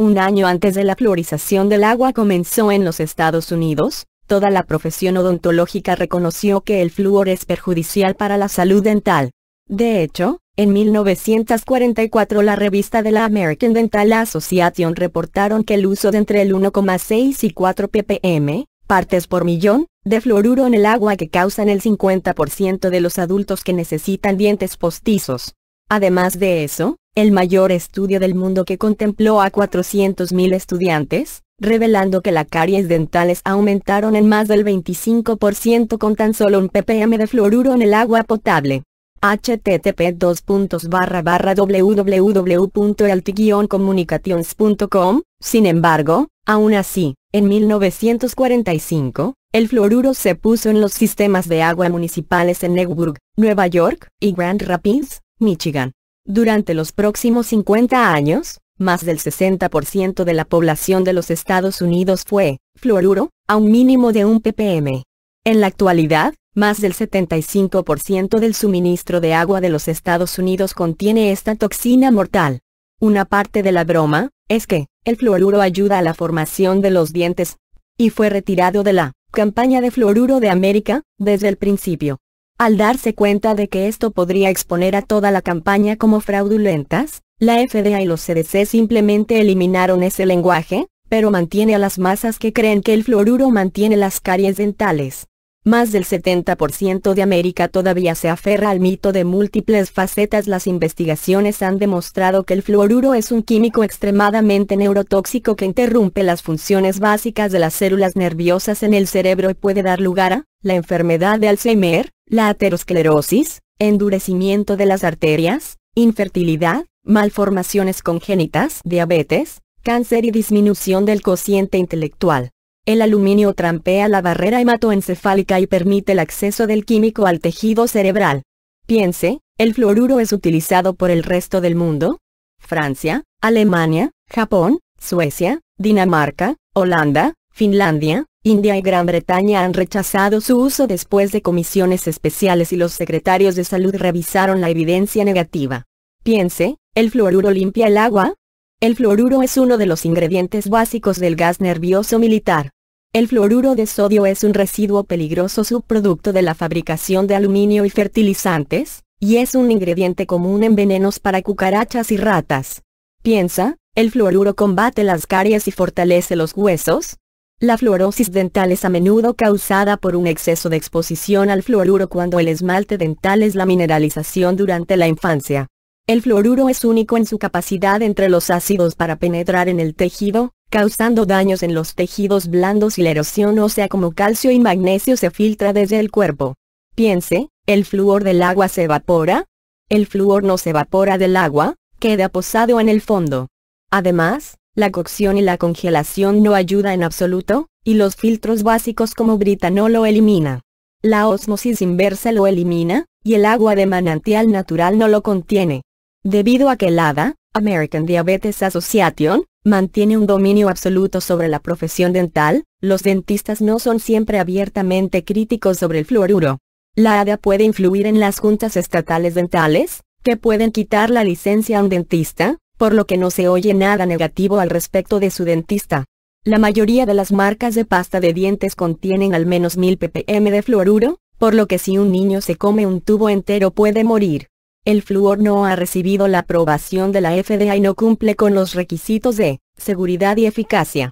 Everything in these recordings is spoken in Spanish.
Un año antes de la fluorización del agua comenzó en los Estados Unidos, toda la profesión odontológica reconoció que el flúor es perjudicial para la salud dental. De hecho, en 1944 la revista de la American Dental Association reportaron que el uso de entre el 1,6 y 4 ppm, partes por millón, de fluoruro en el agua que causan el 50% de los adultos que necesitan dientes postizos. Además de eso, el mayor estudio del mundo que contempló a 400.000 estudiantes, revelando que las caries dentales aumentaron en más del 25% con tan solo un ppm de fluoruro en el agua potable. http wwwalt communicationscom sin embargo, aún así, en 1945, el fluoruro se puso en los sistemas de agua municipales en Newburgh, Nueva York, y Grand Rapids, Michigan. Durante los próximos 50 años, más del 60% de la población de los Estados Unidos fue fluoruro, a un mínimo de un ppm. En la actualidad, más del 75% del suministro de agua de los Estados Unidos contiene esta toxina mortal. Una parte de la broma, es que, el fluoruro ayuda a la formación de los dientes, y fue retirado de la campaña de fluoruro de América, desde el principio. Al darse cuenta de que esto podría exponer a toda la campaña como fraudulentas, la FDA y los CDC simplemente eliminaron ese lenguaje, pero mantiene a las masas que creen que el fluoruro mantiene las caries dentales. Más del 70% de América todavía se aferra al mito de múltiples facetas. Las investigaciones han demostrado que el fluoruro es un químico extremadamente neurotóxico que interrumpe las funciones básicas de las células nerviosas en el cerebro y puede dar lugar a la enfermedad de Alzheimer, la aterosclerosis, endurecimiento de las arterias, infertilidad, malformaciones congénitas, diabetes, cáncer y disminución del cociente intelectual. El aluminio trampea la barrera hematoencefálica y permite el acceso del químico al tejido cerebral. Piense, el fluoruro es utilizado por el resto del mundo. Francia, Alemania, Japón, Suecia, Dinamarca, Holanda, Finlandia, India y Gran Bretaña han rechazado su uso después de comisiones especiales y los secretarios de salud revisaron la evidencia negativa. Piense, ¿el fluoruro limpia el agua? El fluoruro es uno de los ingredientes básicos del gas nervioso militar. El fluoruro de sodio es un residuo peligroso subproducto de la fabricación de aluminio y fertilizantes, y es un ingrediente común en venenos para cucarachas y ratas. Piensa, ¿el fluoruro combate las caries y fortalece los huesos? La fluorosis dental es a menudo causada por un exceso de exposición al fluoruro cuando el esmalte dental es la mineralización durante la infancia. El fluoruro es único en su capacidad entre los ácidos para penetrar en el tejido, causando daños en los tejidos blandos y la erosión ósea como calcio y magnesio se filtra desde el cuerpo. Piense, ¿el fluor del agua se evapora? El fluor no se evapora del agua, queda posado en el fondo. Además, la cocción y la congelación no ayuda en absoluto, y los filtros básicos como brita no lo elimina. La osmosis inversa lo elimina, y el agua de manantial natural no lo contiene. Debido a que la ADA, American Diabetes Association, mantiene un dominio absoluto sobre la profesión dental, los dentistas no son siempre abiertamente críticos sobre el fluoruro. La ADA puede influir en las juntas estatales dentales, que pueden quitar la licencia a un dentista, por lo que no se oye nada negativo al respecto de su dentista. La mayoría de las marcas de pasta de dientes contienen al menos 1000 ppm de fluoruro, por lo que si un niño se come un tubo entero puede morir. El fluor no ha recibido la aprobación de la FDA y no cumple con los requisitos de seguridad y eficacia.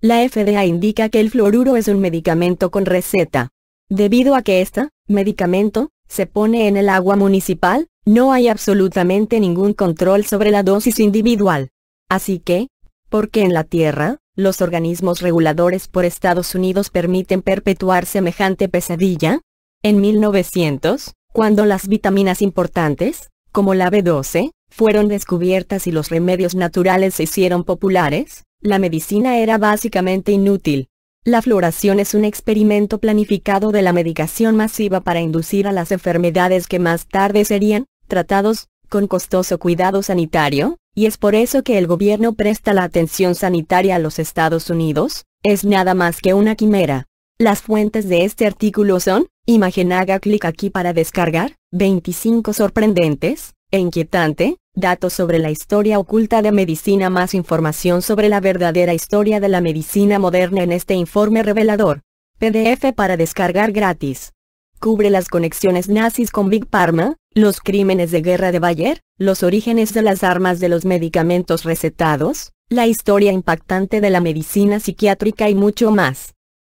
La FDA indica que el fluoruro es un medicamento con receta. Debido a que este medicamento se pone en el agua municipal, no hay absolutamente ningún control sobre la dosis individual. Así que, ¿por qué en la Tierra, los organismos reguladores por Estados Unidos permiten perpetuar semejante pesadilla? En 1900, cuando las vitaminas importantes, como la B12, fueron descubiertas y los remedios naturales se hicieron populares, la medicina era básicamente inútil. La floración es un experimento planificado de la medicación masiva para inducir a las enfermedades que más tarde serían tratados, con costoso cuidado sanitario, y es por eso que el gobierno presta la atención sanitaria a los Estados Unidos, es nada más que una quimera. Las fuentes de este artículo son, imagen haga clic aquí para descargar, 25 sorprendentes, e inquietante, datos sobre la historia oculta de medicina más información sobre la verdadera historia de la medicina moderna en este informe revelador. PDF para descargar gratis. Cubre las conexiones nazis con Big Pharma, los crímenes de guerra de Bayer, los orígenes de las armas de los medicamentos recetados, la historia impactante de la medicina psiquiátrica y mucho más.